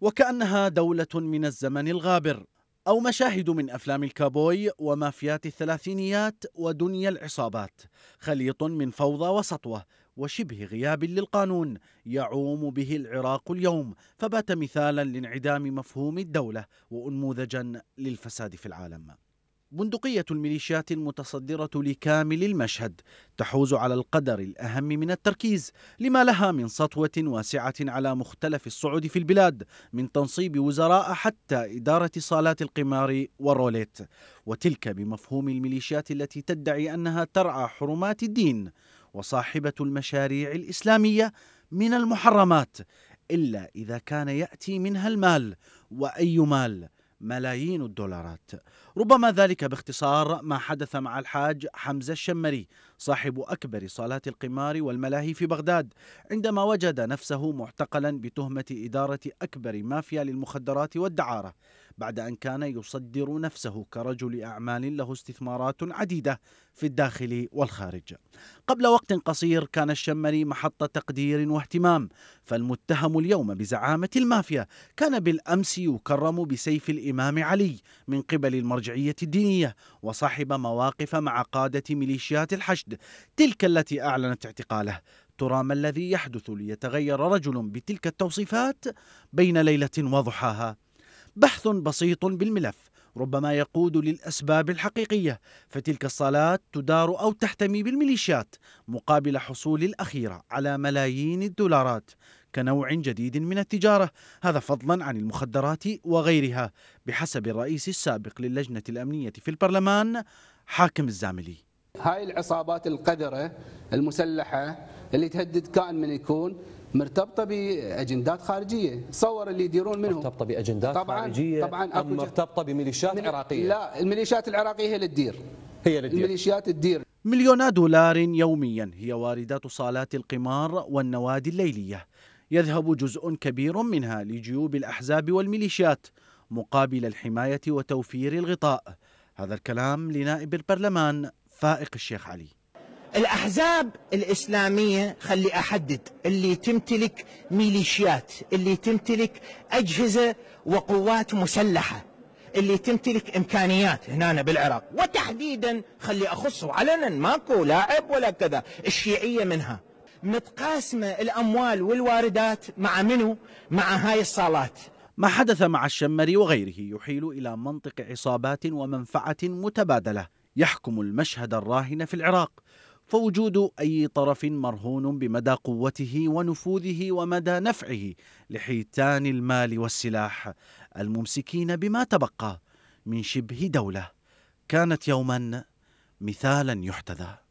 وكأنها دولة من الزمن الغابر أو مشاهد من أفلام الكابوي ومافيات الثلاثينيات ودنيا العصابات خليط من فوضى وسطوة وشبه غياب للقانون يعوم به العراق اليوم فبات مثالا لانعدام مفهوم الدولة وأنموذجا للفساد في العالم بندقية الميليشيات المتصدرة لكامل المشهد تحوز على القدر الأهم من التركيز لما لها من سطوة واسعة على مختلف الصعود في البلاد من تنصيب وزراء حتى إدارة صالات القمار والروليت وتلك بمفهوم الميليشيات التي تدعي أنها ترعى حرمات الدين وصاحبة المشاريع الإسلامية من المحرمات إلا إذا كان يأتي منها المال وأي مال ملايين الدولارات ربما ذلك باختصار ما حدث مع الحاج حمزة الشمري صاحب أكبر صالات القمار والملاهي في بغداد عندما وجد نفسه معتقلا بتهمة إدارة أكبر مافيا للمخدرات والدعارة بعد أن كان يصدر نفسه كرجل أعمال له استثمارات عديدة في الداخل والخارج قبل وقت قصير كان الشمري محط تقدير واهتمام فالمتهم اليوم بزعامة المافيا كان بالأمس يكرم بسيف الإمام علي من قبل المرجعية الدينية وصاحب مواقف مع قادة ميليشيات الحشد رشد تلك التي أعلنت اعتقاله ترى ما الذي يحدث ليتغير رجل بتلك التوصيفات بين ليلة وضحاها بحث بسيط بالملف ربما يقود للأسباب الحقيقية فتلك الصلاة تدار أو تحتمي بالميليشيات مقابل حصول الأخيرة على ملايين الدولارات كنوع جديد من التجارة هذا فضلا عن المخدرات وغيرها بحسب الرئيس السابق للجنة الأمنية في البرلمان حاكم الزاملي هاي العصابات القذرة المسلحة اللي تهدد كائن من يكون مرتبطه باجندات خارجيه صور اللي يديرون منهم مرتبطه باجندات طبعاً خارجيه طبعا أم مرتبطه بميليشيات عراقيه لا الميليشيات العراقيه هي اللي تدير هي اللي تدير الميليشيات تدير مليونا دولار يوميا هي واردات صالات القمار والنوادي الليليه يذهب جزء كبير منها لجيوب الاحزاب والميليشيات مقابل الحمايه وتوفير الغطاء هذا الكلام لنائب البرلمان فائق الشيخ علي الأحزاب الإسلامية خلي أحدد اللي تمتلك ميليشيات اللي تمتلك أجهزة وقوات مسلحة اللي تمتلك امكانيات هنا بالعراق وتحديدا خلي اخصه علنا ماكو لاعب ولا كذا الشيعيه منها متقاسمه الاموال والواردات مع منو؟ مع هاي الصالات ما حدث مع الشمري وغيره يحيل الى منطق عصابات ومنفعه متبادله يحكم المشهد الراهن في العراق فوجود أي طرف مرهون بمدى قوته ونفوذه ومدى نفعه لحيتان المال والسلاح الممسكين بما تبقى من شبه دولة كانت يوما مثالا يحتذى